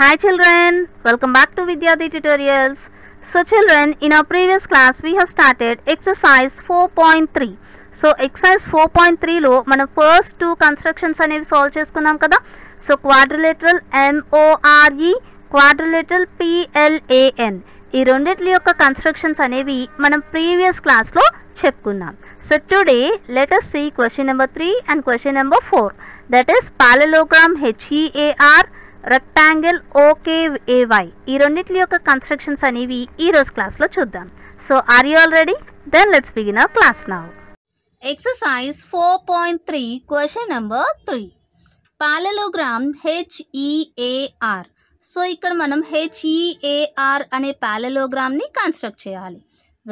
Hi children welcome back to back to so children in children, previous class previous class started exercise four point three so exercise four point త్రీలో మనం first two constructions అనేవి solve చేసుకున్నాం కదా so quadrilateral MORE quadrilateral PLAN ఈ రెండింటి యొక్క constructions అనేవి మనం ప్రీవియస్ క్లాస్లో చెప్పుకున్నాం so today let us see question number three and question number four that is parallelogram HEAR rectangle OKAY ఈ రెండింటి యొక్క కన్స్ట్రక్షన్స్ అనేవి ఈ రోజు క్లాస్లో చూద్దాం so are you already then let's begin our class now exercise four point three question number three parallelogram HEAR so ఇక్కడ మనం హెచ్ఈఏఆర్ అనే పాలలోగ్రామ్ని కన్స్ట్రక్ట్ చేయాలి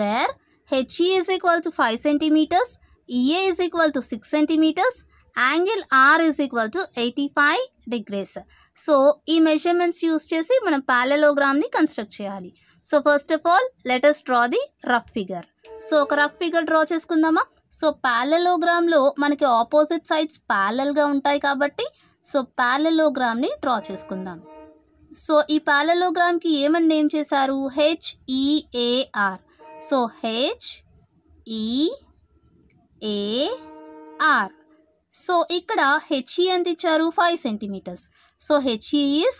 where HE is equal to five centimetres EA is equal to six centimetres angle R is equal to eighty five degrees so ఈ measurements use చేసి మనం ప్యాలలోగ్రామ్ని construct చేయాలి so first of all let us draw the rough figure so ఒక rough figure draw చేసుకుందామా so ప్యాలలోగ్రామ్లో మనకి opposite sides ప్యాలల్గా ఉంటాయి కాబట్టి సో ప్యాలలోగ్రామ్ని డ్రా చేసుకుందాం సో ఈ ప్యాలలోగ్రామ్కి ఏమని నేమ్ చేశారు HEAR e so H EAR e so ఇక్కడ హెచ్ఈ ఎంత ఇచ్చారు five centimetres so HE is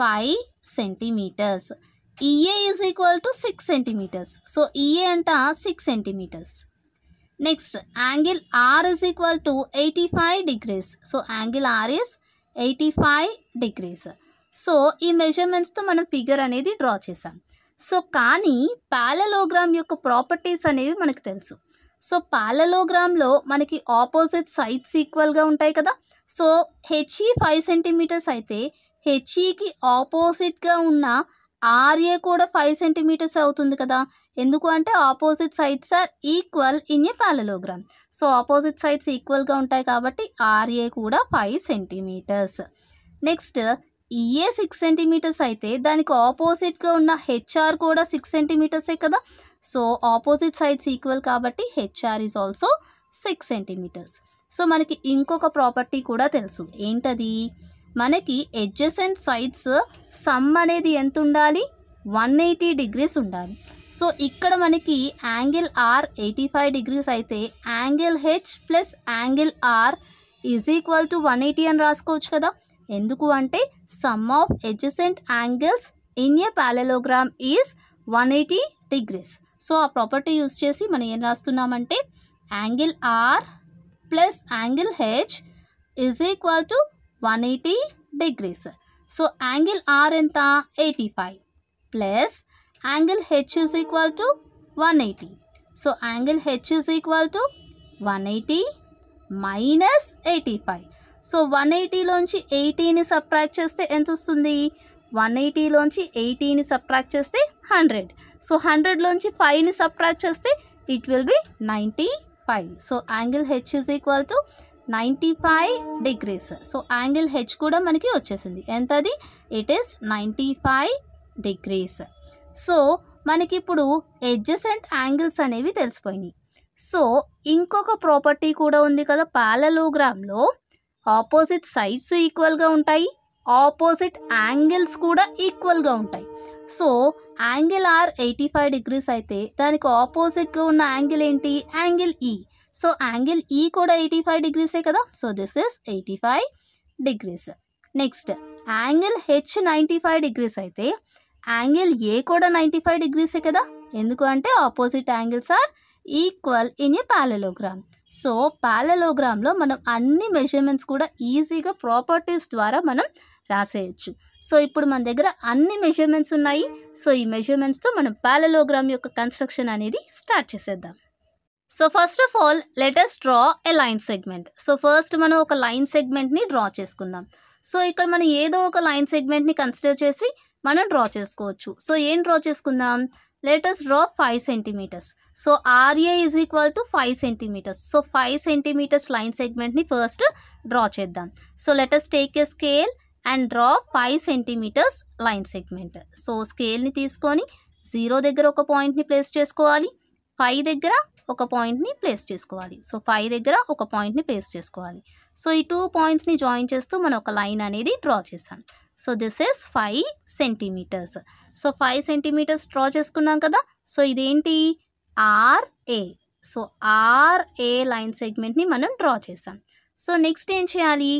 five centimetres EA is equal to six centimetres so EA అంట six centimetres next angle R is equal to eighty five degrees so angle R is eighty five degrees so ఈ మెజర్మెంట్స్తో మనం figure అనేది draw చేసాం so కానీ parallelogram యొక్క properties అనేవి మనకు తెలుసు సో పాలలోగ్రామ్లో మనకి ఆపోజిట్ సైడ్స్ ఈక్వల్గా ఉంటాయి కదా సో హెచ్ఈ ఫైవ్ సెంటీమీటర్స్ అయితే హెచ్ఈకి ఆపోజిట్గా ఉన్న ఆర్ఏ కూడా ఫైవ్ సెంటీమీటర్స్ అవుతుంది కదా ఎందుకు అంటే opposite sides are equal in a parallelogram so opposite sides ఈక్వల్గా ఉంటాయి కాబట్టి ఆర్ఏ కూడా five centimetres next EA six centimetres అయితే దానికి ఆపోజిట్గా ఉన్న హెచ్ఆర్ కూడా సిక్స్ సెంటీమీటర్సే కదా సో ఆపోజిట్ సైడ్స్ ఈక్వల్ కాబట్టి HR is also six centimetres so మనకి ఇంకొక ప్రాపర్టీ కూడా తెలుసు ఏంటది మనకి ఎడ్జసెంట్ సైడ్స్ సమ్ అనేది ఎంత ఉండాలి వన్ ఎయిటీ డిగ్రీస్ ఉండాలి సో ఇక్కడ మనకి angle R eighty five degrees అయితే angle H plus angle R is equal to one eighty అని రాసుకోవచ్చు కదా ఎందుకు అంటే sum of adjacent angles in a parallelogram is one eighty degrees so ఆ ప్రాపర్టీ యూజ్ చేసి మనం ఏం రాస్తున్నామంటే angle R plus angle H is equal to one eighty degrees so angle R ఎంత eighty five plus angle H is equal to one eighty so angle H is equal to one eighty minus eighty five so one ఎయిటీలోంచి ఎయిటీని subtract చేస్తే ఎంత వస్తుంది one ఎయిటీలోంచి ఎయిటీని subtract చేస్తే hundred so హండ్రెడ్లోంచి ఫైవ్ని సబ్ట్రాక్ట్ చేస్తే it will be ninety five so angle H is equal to ninety five degrees so angle H కూడా మనకి వచ్చేసింది ఎంతది it is ninety five degrees so మనకి ఇప్పుడు ఎడ్జసెంట్ యాంగిల్స్ అనేవి తెలిసిపోయినాయి సో ఇంకొక ప్రాపర్టీ కూడా ఉంది కదా పాలలోగ్రామ్లో ఆపోజిట్ సైడ్స్ ఈక్వల్గా ఉంటాయి ఆపోజిట్ యాంగిల్స్ కూడా ఈక్వల్గా ఉంటాయి so angle R eighty five degrees అయితే దానికి ఆపోజిట్గా ఉన్న యాంగిల్ ఏంటి angle E e. So angle E e కూడా ఎయిటీ ఫైవ్ డిగ్రీసే కదా so this is eighty five degrees next angle H ninety five degrees అయితే యాంగిల్ ఏ కూడా నైంటీ ఫైవ్ డిగ్రీసే కదా ఎందుకు అంటే opposite angles are equal in a parallelogram so ప్యాలలోగ్రామ్లో మనం అన్ని మెజర్మెంట్స్ కూడా ఈజీగా ప్రాపర్టీస్ ద్వారా మనం రాసేయచ్చు సో ఇప్పుడు మన దగ్గర అన్ని మెజర్మెంట్స్ ఉన్నాయి సో ఈ మెజర్మెంట్స్తో మనం పాలలోగ్రామ్ యొక్క కన్స్ట్రక్షన్ అనేది స్టార్ట్ చేసేద్దాం so first of all let us draw a line segment so first మనం ఒక లైన్ సెగ్మెంట్ని డ్రా చేసుకుందాం సో ఇక్కడ మనం ఏదో ఒక లైన్ సెగ్మెంట్ని కన్సిడర్ చేసి మనం డ్రా చేసుకోవచ్చు సో ఏం డ్రా చేసుకుందాం us draw 5 centimeters. So RA is equal to 5 centimeters. So 5 centimeters line segment ni first draw cheddam. So let us take a scale and draw 5 centimeters line segment. So scale ni తీసుకొని 0 దగ్గర ఒక point ని place చేసుకోవాలి 5 దగ్గర ఒక point ని place చేసుకోవాలి so 5 దగ్గర ఒక పాయింట్ ని ప్లేస్ చేసుకోవాలి సో ఈ టూ పాయింట్స్ ని జాయిన్ చేస్తూ మనం ఒక లైన్ అనేది డ్రా చేసాం so this is five centimetres so five centimetres draw చేసుకున్నాం కదా సో ఇదేంటి ఆర్ఏ సో ఆర్ఏ లైన్ సెగ్మెంట్ని మనం డ్రా చేసాం సో నెక్స్ట్ ఏం చేయాలి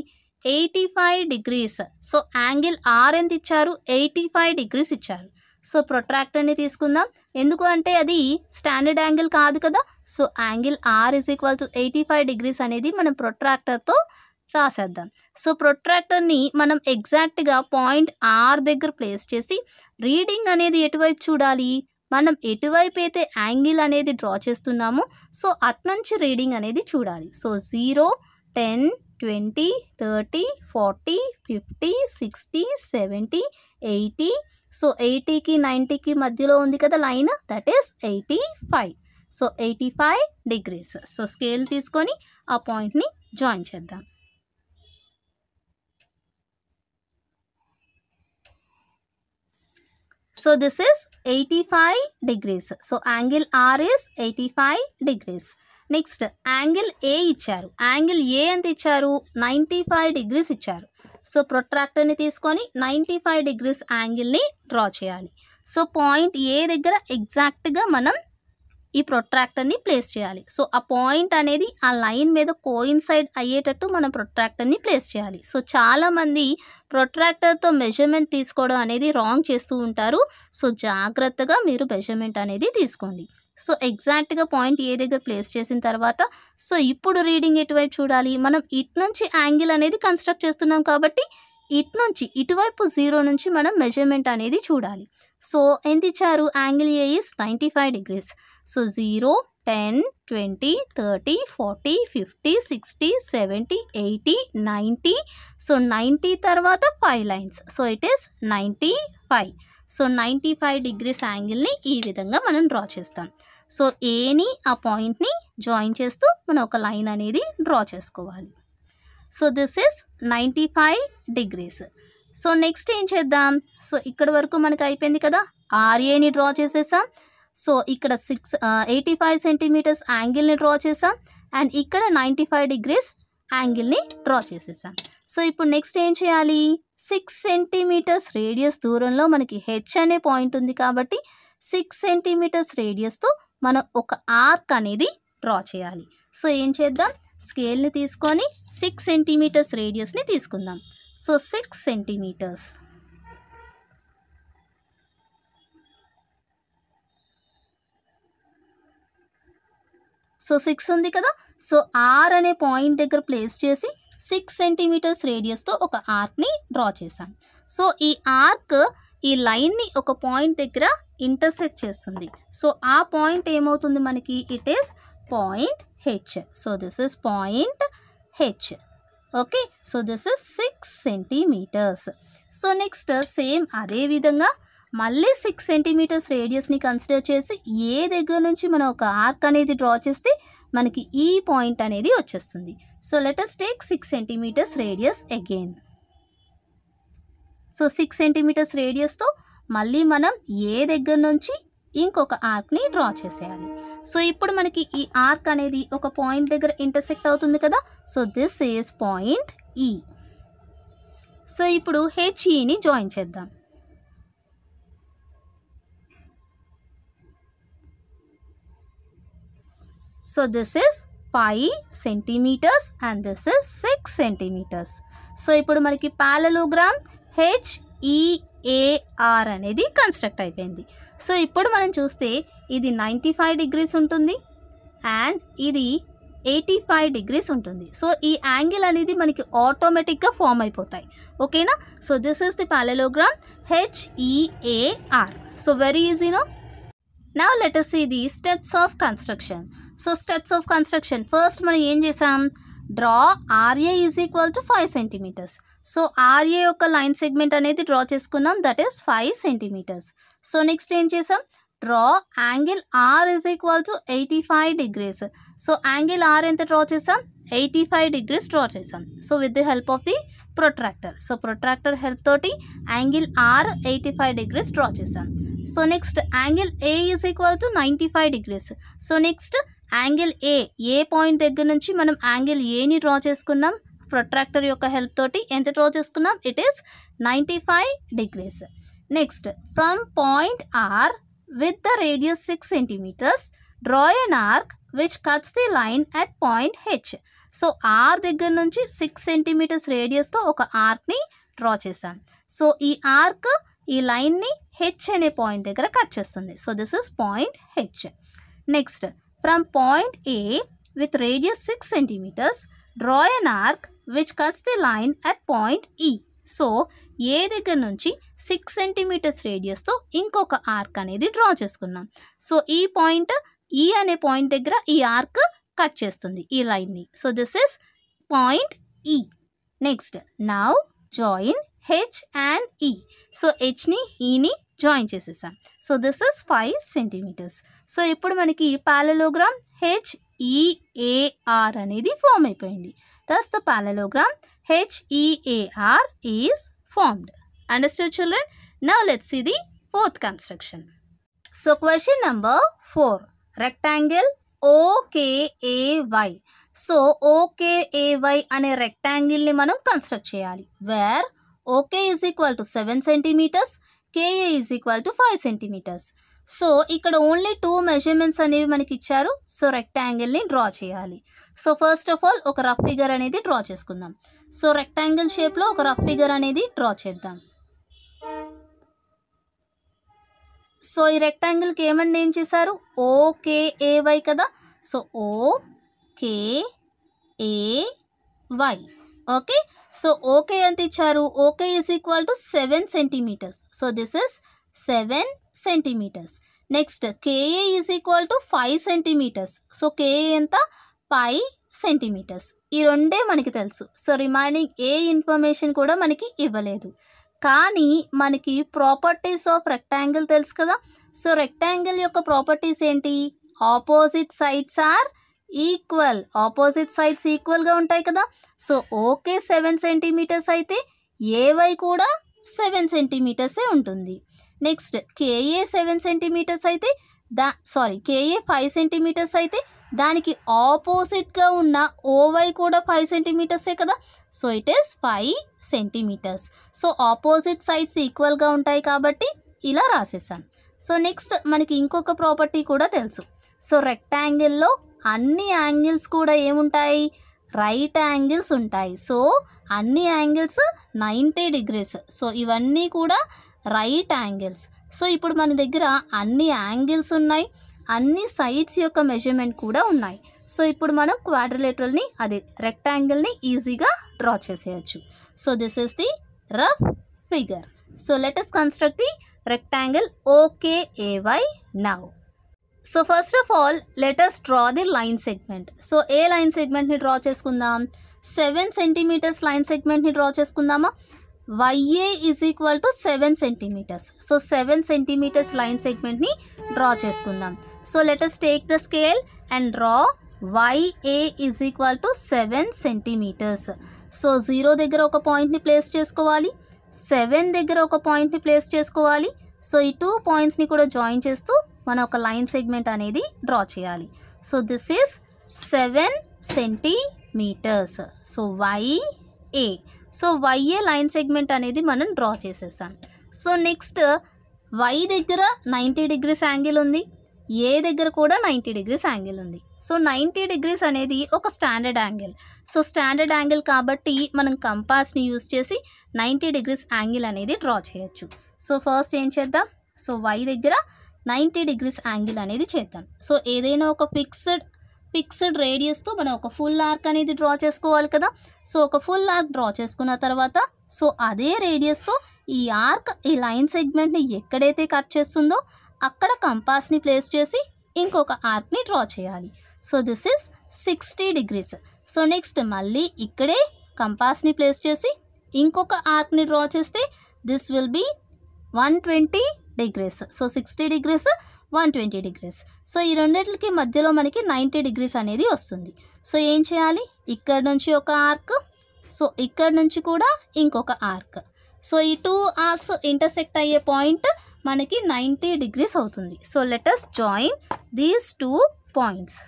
eighty five degrees so angle R ఎంత ఇచ్చారు ఎయిటీ ఫైవ్ డిగ్రీస్ ఇచ్చారు సో ప్రొట్రాక్టర్ని తీసుకుందాం ఎందుకు అంటే అది స్టాండర్డ్ యాంగిల్ కాదు కదా so angle R is equal to eighty five degrees అనేది మనం ప్రొట్రాక్టర్తో రాసేద్దాం సో ప్రొట్రాక్టర్ని మనం ఎగ్జాక్ట్గా పాయింట్ ఆర్ దగ్గర ప్లేస్ చేసి రీడింగ్ అనేది ఎటువైపు చూడాలి మనం ఎటువైపు అయితే యాంగిల్ అనేది డ్రా చేస్తున్నామో సో అట్నుంచి రీడింగ్ అనేది చూడాలి so zero ten twenty thirty forty fifty sixty seventy eighty so ఎయిటీకి నైంటీకి మధ్యలో ఉంది కదా line that is eighty five so eighty five degrees so scale తీసుకొని ఆ పాయింట్ని జాయిన్ చేద్దాం so this is eighty five degrees so angle R is eighty five degrees next angle A ఇచ్చారు యాంగిల్ ఏ ఎంత ఇచ్చారు నైంటీ ఫైవ్ డిగ్రీస్ ఇచ్చారు so ప్రొట్రాక్టర్ని తీసుకొని నైంటీ ఫైవ్ డిగ్రీస్ యాంగిల్ని డ్రా చేయాలి సో పాయింట్ ఏ దగ్గర ఎగ్జాక్ట్గా మనం ఈ ప్రొట్రాక్టర్ని ప్లేస్ చేయాలి సో ఆ పాయింట్ అనేది ఆ లైన్ మీద కోయిన్సైడ్ అయ్యేటట్టు మనం ప్రొట్రాక్టర్ని ప్లేస్ చేయాలి సో చాలామంది ప్రొట్రాక్టర్తో మెజర్మెంట్ తీసుకోవడం అనేది రాంగ్ చేస్తూ ఉంటారు సో జాగ్రత్తగా మీరు మెజర్మెంట్ అనేది తీసుకోండి సో ఎగ్జాక్ట్గా పాయింట్ ఏ దగ్గర ప్లేస్ చేసిన తర్వాత సో ఇప్పుడు రీడింగ్ ఎటువైపు చూడాలి మనం ఇటు నుంచి యాంగిల్ అనేది కన్స్ట్రక్ట్ చేస్తున్నాం కాబట్టి ఇటు నుంచి ఇటువైపు జీరో నుంచి మనం మెజర్మెంట్ అనేది చూడాలి సో ఎంత ఇచ్చారు angle A is ninety five degrees so zero ten twenty thirty forty fifty sixty seventy eighty ninety so ninety తర్వాత five lines so it is ninety five so ninety five degrees యాంగిల్ని ఈ విధంగా మనం draw చేస్తాం so ఏని ఆ పాయింట్ని join చేస్తూ మనం ఒక లైన్ అనేది డ్రా చేసుకోవాలి so this is ninety five degrees so next ఏం చేద్దాం సో ఇక్కడ వరకు మనకు అయిపోయింది కదా ఆర్ఏని డ్రా చేసేసాం సో ఇక్కడ సిక్స్ ఎయిటీ ఫైవ్ సెంటీమీటర్స్ యాంగిల్ని డ్రా చేసాం అండ్ ఇక్కడ నైంటీ ఫైవ్ డిగ్రీస్ యాంగిల్ని డ్రా చేసేసాం సో ఇప్పుడు నెక్స్ట్ ఏం చేయాలి సిక్స్ సెంటీమీటర్స్ రేడియస్ దూరంలో మనకి హెచ్ అనే పాయింట్ ఉంది కాబట్టి సిక్స్ సెంటీమీటర్స్ రేడియస్తో మనం ఒక ఆర్క్ అనేది డ్రా చేయాలి సో ఏం చేద్దాం స్కేల్ని తీసుకొని సిక్స్ సెంటీమీటర్స్ రేడియస్ని తీసుకుందాం So 6 centimeters. సో సిక్స్ ఉంది కదా సో ఆర్ అనే పాయింట్ దగ్గర ప్లేస్ చేసి సిక్స్ సెంటీమీటర్స్ రేడియస్తో ఒక ఆర్క్ని డ్రా చేశాను సో ఈ ఆర్క్ ఈ లైన్ని ఒక పాయింట్ దగ్గర ఇంటర్సెక్ట్ చేస్తుంది సో ఆ పాయింట్ ఏమవుతుంది మనకి it is point H so this is point H okay so this is six centimetres so next same అదేవిధంగా మళ్ళీ సిక్స్ సెంటీమీటర్స్ రేడియస్ని కన్సిడర్ చేసి ఏ దగ్గర నుంచి మనం ఒక ఆర్క్ అనేది డ్రా చేస్తే మనకి ఈ పాయింట్ అనేది వచ్చేస్తుంది so let us take six centimetres radius again so six centimetres రేడియస్తో మళ్ళీ మనం ఏ దగ్గర నుంచి ఇంకొక ఆర్క్ని డ్రా చేసేయాలి సో ఇప్పుడు మనకి ఈ ఆర్క్ అనేది ఒక పాయింట్ దగ్గర ఇంటర్సెక్ట్ అవుతుంది కదా so this is point E so ఇప్పుడు హెచ్ఈని e జాయిన్ చేద్దాం so this is five centimetres and this is six centimetres so ఇప్పుడు మనకి పాలలోగ్రామ్ హెచ్ఈ ఏఆర్ అనేది కన్స్ట్రక్ట్ అయిపోయింది సో ఇప్పుడు మనం చూస్తే ఇది నైంటీ ఫైవ్ డిగ్రీస్ ఉంటుంది అండ్ ఇది ఎయిటీ ఫైవ్ డిగ్రీస్ ఉంటుంది సో ఈ యాంగిల్ అనేది మనకి ఆటోమేటిక్గా ఫామ్ అయిపోతాయి ఓకేనా so this is the parallelogram HEAR so very ఈజీనో నా లెటర్స్ ఇది steps of construction so steps of construction first మనం ఏం చేసాం draw RA is equal to five centimetres so RA యొక్క లైన్ సెగ్మెంట్ అనేది డ్రా చేసుకున్నాం that is five centimetres so next ఏం చేసాం draw angle R is equal to eighty five degrees so angle R ఎంత draw చేసాం eighty five degrees draw చేసాం so with the help of the protractor so protractor help తోటి angle R eighty five degrees draw చేసాం so next angle A is equal to ninety five degrees so next angle A A point దగ్గర నుంచి మనం angle ఏని draw చేసుకున్నాం protractor యొక్క help తోటి ఎంత డ్రా చేసుకున్నాం it is ninety five degrees next from point R with the radius six centimetres draw an arc which cuts the line at point H so R దగ్గర నుంచి six centimetres రేడియస్తో ఒక ఆర్క్ని draw చేశాం so ఈ arc ఈ లైన్ని H అనే పాయింట్ దగ్గర కట్ చేస్తుంది so this is point H next from point A with radius six centimetres draw an arc which cuts the line at point E so A దగ్గర నుంచి six centimetres రేడియస్తో ఇంకొక arc అనేది draw చేసుకున్నాం so ఈ point ఈ e అనే point దగ్గర ఈ ఆర్క్ కట్ చేస్తుంది ఈ లైన్ని so this is point E next now join H and E so హెచ్ని ఈని జాయిన్ చేసేసాం so this is five centimetres so ఇప్పుడు మనకి పాలలోగ్రామ్ హెచ్ ఈఏఆర్ e అనేది ఫామ్ అయిపోయింది thus the parallelogram HEAR is formed understand children now let's see the fourth construction so question number four rectangle ఓకేఏవై so OKAY అనే రెక్టాంగిల్ని మనం construct చేయాలి where OK is equal to seven centimetres KA is equal to five centimetres so ఇక్కడ only two measurements అనేవి మనకి ఇచ్చారు so రెక్టాంగిల్ని draw చేయాలి సో ఫస్ట్ ఆఫ్ ఆల్ ఒక రఫ్ ఫిగర్ అనేది డ్రా చేసుకుందాం సో రెక్టాంగిల్ షేప్లో ఒక రఫ్ ఫిగర్ అనేది డ్రా చేద్దాం సో ఈ రెక్టాంగిల్కి ఏమని నేమ్ చేశారు ఓకేఏవై కదా so O K A Y okay so okay ఎంత ఇచ్చారు okay is equal to seven centimetres so this is seven centimetres next K A is equal to five centimetres so K A ఎంత five centimetres ఈ రెండే మనకి తెలుసు so remaining ఏ information కూడా మనకి ఇవ్వలేదు కానీ మనకి ప్రాపర్టీస్ ఆఫ్ రెక్టాంగిల్ తెలుసు కదా సో రెక్టాంగిల్ యొక్క ప్రాపర్టీస్ ఏంటి opposite sides are equal opposite sides ఈక్వల్గా ఉంటాయి కదా సో ఓకే సెవెన్ సెంటీమీటర్స్ అయితే ఏవై కూడా సెవెన్ సెంటీమీటర్సే ఉంటుంది నెక్స్ట్ కేఏ సెవెన్ సెంటీమీటర్స్ అయితే దా సారీ కేఏ ఫైవ్ సెంటీమీటర్స్ అయితే దానికి ఆపోజిట్గా ఉన్న ఓవై కూడా ఫైవ్ సెంటీమీటర్సే కదా so it is five centimetres so opposite sides ఈక్వల్గా ఉంటాయి కాబట్టి ఇలా రాసేసాను సో నెక్స్ట్ మనకి ఇంకొక ప్రాపర్టీ కూడా తెలుసు సో రెక్టాంగిల్లో అన్ని యాంగిల్స్ కూడా ఏముంటాయి రైట్ యాంగిల్స్ ఉంటాయి సో అన్ని యాంగిల్స్ నైంటీ డిగ్రీస్ సో ఇవన్నీ కూడా రైట్ యాంగిల్స్ సో ఇప్పుడు మన దగ్గర అన్ని యాంగిల్స్ ఉన్నాయి అన్ని సైడ్స్ యొక్క మెజర్మెంట్ కూడా ఉన్నాయి సో ఇప్పుడు మనం క్వాడ్రిలేటర్ని అదే రెక్టాంగిల్ని ఈజీగా డ్రా చేసేయచ్చు so this is the rough figure so let us construct the rectangle O K A Y now so first of all let us draw the line segment so a line సెగ్మెంట్ని డ్రా చేసుకుందాం సెవెన్ సెంటీమీటర్స్ లైన్ సెగ్మెంట్ని draw చేసుకుందామా Y A is equal to seven centimetres so seven centimetres line సెగ్మెంట్ని draw చేసుకుందాం so let us take the scale and draw Y A is equal to seven centimetres so zero దగ్గర ఒక పాయింట్ని place చేసుకోవాలి seven దగ్గర ఒక పాయింట్ని ప్లేస్ చేసుకోవాలి సో ఈ టూ పాయింట్స్ని కూడా జాయిన్ చేస్తూ మనం ఒక లైన్ సెగ్మెంట్ అనేది డ్రా చేయాలి so this is seven centimetres so Y A so Y A line segment అనేది మనం డ్రా చేసేసాం సో నెక్స్ట్ వై దగ్గర నైంటీ డిగ్రీస్ యాంగిల్ ఉంది ఏ దగ్గర కూడా నైంటీ డిగ్రీస్ యాంగిల్ ఉంది సో నైంటీ డిగ్రీస్ అనేది ఒక standard angle so standard angle కాబట్టి మనం కంపాస్ని యూజ్ చేసి నైంటీ డిగ్రీస్ యాంగిల్ అనేది డ్రా చేయొచ్చు సో ఫస్ట్ ఏం చేద్దాం సో వై దగ్గర నైంటీ డిగ్రీస్ యాంగిల్ అనేది చేద్దాం సో ఏదైనా ఒక ఫిక్స్డ్ ఫిక్స్డ్ రేడియస్తో మనం ఒక ఫుల్ ఆర్క్ అనేది డ్రా చేసుకోవాలి కదా సో ఒక ఫుల్ ఆర్క్ డ్రా చేసుకున్న తర్వాత సో అదే రేడియస్తో ఈ ఆర్క్ ఈ లైన్ సెగ్మెంట్ని ఎక్కడైతే కట్ చేస్తుందో అక్కడ కంపాస్ని ప్లేస్ చేసి ఇంకొక ఆర్క్ని డ్రా చేయాలి so this is sixty degrees so next మళ్ళీ ఇక్కడే కంపాస్ని ప్లేస్ చేసి ఇంకొక ఆర్క్ని డ్రా చేస్తే this will be one twenty degrees so sixty degrees one twenty degrees so ఈ రెండింటికి మధ్యలో మనకి నైంటీ డిగ్రీస్ అనేది వస్తుంది సో ఏం చేయాలి ఇక్కడ నుంచి ఒక ఆర్క్ సో ఇక్కడ నుంచి కూడా ఇంకొక ఆర్క్ సో ఈ టూ ఆర్క్స్ ఇంటర్సెక్ట్ అయ్యే పాయింట్ మనకి నైంటీ డిగ్రీస్ అవుతుంది so let us join these two points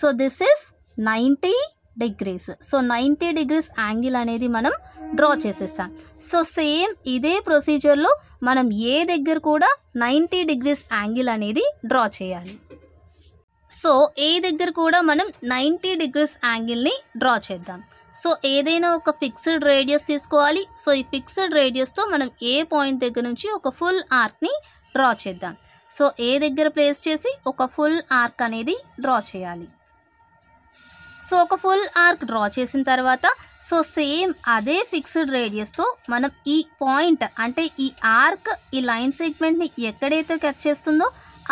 so this is ninety degrees so ninety degrees angle అనేది మనం డ్రా చేసేసాం సో సేమ్ ఇదే ప్రొసీజర్లో మనం ఏ దగ్గర కూడా నైంటీ డిగ్రీస్ యాంగిల్ అనేది డ్రా చేయాలి సో ఏ దగ్గర కూడా మనం నైంటీ డిగ్రీస్ యాంగిల్ని డ్రా చేద్దాం సో ఏదైనా ఒక ఫిక్స్డ్ రేడియస్ తీసుకోవాలి సో ఈ ఫిక్స్డ్ రేడియస్తో మనం ఏ పాయింట్ దగ్గర నుంచి ఒక ఫుల్ ఆర్క్ని డ్రా చేద్దాం సో ఏ దగ్గర ప్లేస్ చేసి ఒక ఫుల్ ఆర్క్ అనేది డ్రా చేయాలి సో ఒక ఫుల్ ఆర్క్ డ్రా చేసిన తర్వాత సో సేమ్ అదే ఫిక్స్డ్ రేడియస్తో మనం ఈ పాయింట్ అంటే ఈ ఆర్క్ ఈ లైన్ సెగ్మెంట్ని ఎక్కడైతే కట్ చేస్తుందో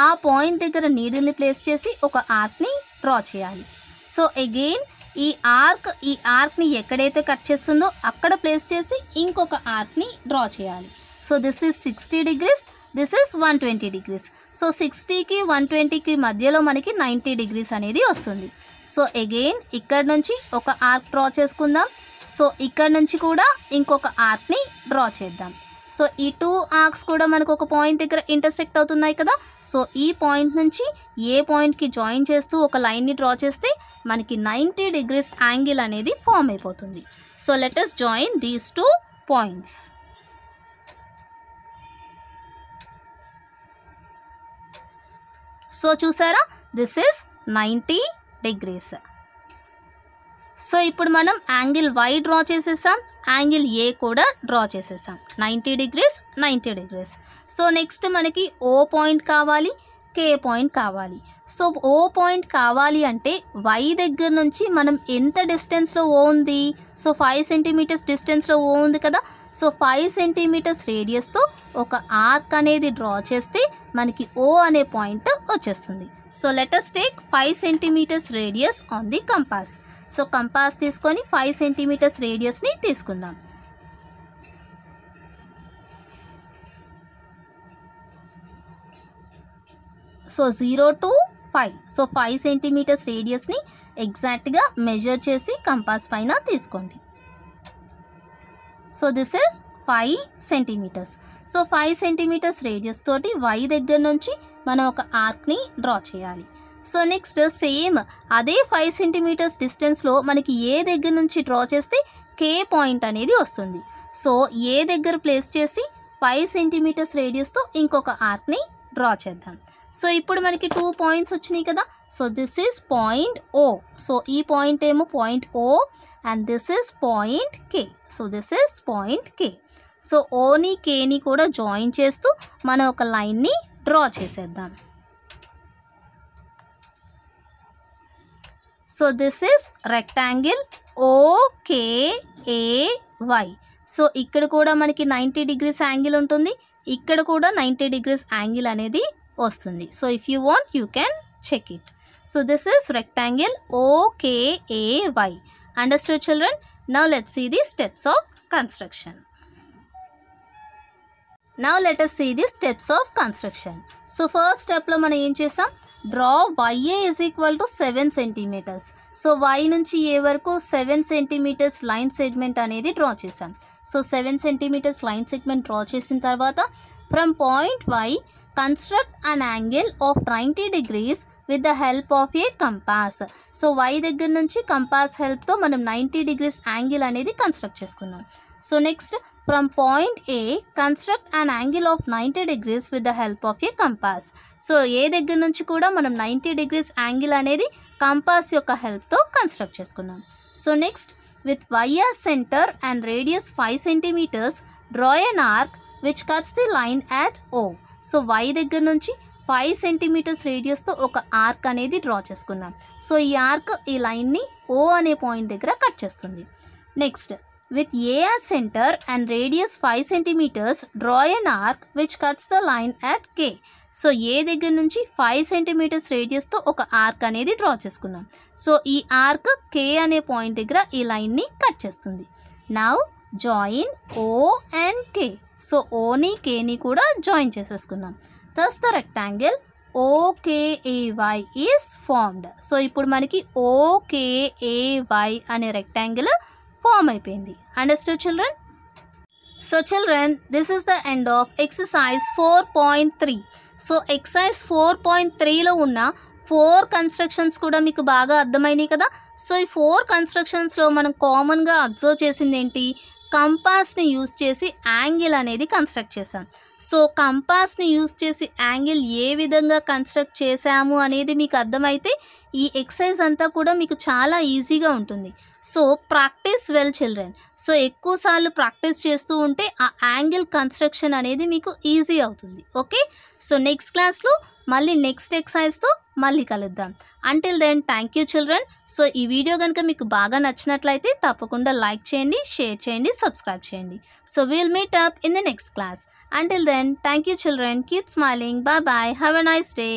ఆ పాయింట్ దగ్గర నీడిల్ని ప్లేస్ చేసి ఒక ఆర్క్ని డ్రా చేయాలి సో అగైన్ ఈ ఆర్క్ ఈ ఆర్క్ని ఎక్కడైతే కట్ చేస్తుందో అక్కడ ప్లేస్ చేసి ఇంకొక ఆర్క్ని డ్రా చేయాలి so this is sixty degrees this is one twenty degrees so సిక్స్టీకి వన్ ట్వంటీకి మధ్యలో మనకి నైంటీ డిగ్రీస్ అనేది వస్తుంది సో ఎగైన్ ఇక్కడ నుంచి ఒక ఆర్క్ డ్రా చేసుకుందాం సో ఇక్కడ నుంచి కూడా ఇంకొక ఆర్క్ని డ్రా చేద్దాం సో ఈ టూ ఆర్క్స్ కూడా మనకు ఒక పాయింట్ దగ్గర ఇంటర్సెక్ట్ అవుతున్నాయి కదా సో ఈ పాయింట్ నుంచి ఏ పాయింట్కి జాయిన్ చేస్తూ ఒక లైన్ని డ్రా చేస్తే మనకి నైంటీ డిగ్రీస్ యాంగిల్ అనేది ఫామ్ అయిపోతుంది so let us join these two points so చూసారా this is ninety degrees so ఇప్పుడు మనం యాంగిల్ వై డ్రా చేసేసాం యాంగిల్ ఏ కూడా డ్రా చేసేసాం ninety degrees ninety degrees so next మనకి ఓ పాయింట్ కావాలి మనకి ఏ పాయింట్ కావాలి సో ఓ పాయింట్ కావాలి అంటే వై దగ్గర నుంచి మనం ఎంత డిస్టెన్స్లో ఓ ఉంది సో ఫైవ్ సెంటీమీటర్స్ డిస్టెన్స్లో ఓ ఉంది కదా సో ఫైవ్ సెంటీమీటర్స్ రేడియస్తో ఒక ఆర్క్ అనేది డ్రా చేస్తే మనకి ఓ అనే పాయింట్ వచ్చేస్తుంది so let us take five centimetres radius on the compass so compass తీసుకొని ఫైవ్ సెంటీమీటర్స్ రేడియస్ని తీసుకుందాం so zero to five so five centimetres రేడియస్ని ఎగ్జాక్ట్గా మెజర్ చేసి కంపాస్ పైన తీసుకోండి so this is five centimetres so five centimetres radius తోటి Y దగ్గర నుంచి మనం ఒక ఆర్క్ని డ్రా చేయాలి సో నెక్స్ట్ సేమ్ అదే ఫైవ్ సెంటీమీటర్స్ డిస్టెన్స్లో మనకి ఏ దగ్గర నుంచి డ్రా చేస్తే కే పాయింట్ అనేది వస్తుంది సో ఏ దగ్గర ప్లేస్ చేసి ఫైవ్ సెంటీమీటర్స్ రేడియస్తో ఇంకొక ఆర్క్ని డ్రా చేద్దాం సో ఇప్పుడు మనకి టూ పాయింట్స్ వచ్చినాయి కదా so this is point O so ఈ పాయింట్ ఏమో point O and this is point K so this is point K so ఓని కేని కూడా జాయిన్ చేస్తూ మనం ఒక లైన్ని డ్రా చేసేద్దాం so this is rectangle ఓకేఏవై so ఇక్కడ కూడా మనకి నైంటీ డిగ్రీస్ యాంగిల్ ఉంటుంది ఇక్కడ కూడా నైంటీ డిగ్రీస్ యాంగిల్ అనేది వస్తుంది so if you want you can check it so this is rectangle O K A Y understood children now let see the steps of construction now let us see the steps of construction so first స్టెప్లో మనం ఏం చేసాం draw Y A is equal to seven centimetres so Y నుంచి A వరకు seven centimetres line segment అనేది draw చేసాం so seven centimetres line segment draw చేసిన తర్వాత from point why Construct an angle of 90 degrees with the help of a compass so Y దగ్గర నుంచి compass హెల్ప్తో మనం నైంటీ డిగ్రీస్ యాంగిల్ అనేది construct చేసుకున్నాం so next from point A construct and angle of ninety degrees with the help of a compass so A దగ్గర నుంచి కూడా మనం నైంటీ డిగ్రీస్ యాంగిల్ అనేది కంపాస్ యొక్క హెల్ప్తో కన్స్ట్రక్ట్ చేసుకున్నాం so next with Y R centre and radius five centimetres draw an arc which cuts the line at O so Y దగ్గర నుంచి ఫైవ్ సెంటీమీటర్స్ రేడియస్తో ఒక ఆర్క్ అనేది డ్రా చేసుకున్నాం సో ఈ ఆర్క్ ఈ లైన్ని ఓ అనే పాయింట్ దగ్గర కట్ చేస్తుంది next with A R centre and radius five centimetres draw an arc which cuts the line at K so A దగ్గర నుంచి ఫైవ్ సెంటీమీటర్స్ రేడియస్తో ఒక ఆర్క్ అనేది డ్రా చేసుకున్నాం సో ఈ ఆర్క్ కే అనే పాయింట్ దగ్గర ఈ లైన్ని కట్ చేస్తుంది now join O and K so ఓని కేని కూడా జాయిన్ చేసేసుకున్నాం thus the rectangle O K A Y is formed so ఇప్పుడు మనకి ఓకేఏవై అనే రెక్టాంగిల్ ఫామ్ అయిపోయింది understood children so children this is the end of exercise four point three so exercise four point త్రీలో ఉన్న ఫోర్ కన్స్ట్రక్షన్స్ కూడా మీకు బాగా అర్థమైనాయి కదా సో ఈ ఫోర్ కన్స్ట్రక్షన్స్లో మనం కామన్గా అబ్జర్వ్ చేసింది ఏంటి కంపాస్ని యూజ్ చేసి యాంగిల్ అనేది కన్స్ట్రక్ట్ చేసాం సో కంపాస్ని యూజ్ చేసి యాంగిల్ ఏ విధంగా కన్స్ట్రక్ట్ చేశాము అనేది మీకు అర్థమైతే ఈ ఎక్సర్సైజ్ అంతా కూడా మీకు చాలా ఈజీగా ఉంటుంది so practise well children so ఎక్కువసార్లు ప్రాక్టీస్ చేస్తూ ఉంటే ఆ యాంగిల్ కన్స్ట్రక్షన్ అనేది మీకు ఈజీ అవుతుంది ఓకే సో నెక్స్ట్ క్లాస్లో మళ్ళీ నెక్స్ట్ ఎక్సైజ్తో మళ్ళీ కలుద్దాం until then thank you children so ఈ వీడియో కనుక మీకు బాగా నచ్చినట్లయితే తప్పకుండా లైక్ చేయండి షేర్ చేయండి సబ్స్క్రైబ్ చేయండి so we'll meet up in the next class until then thank you children keep smiling bye bye have a nice day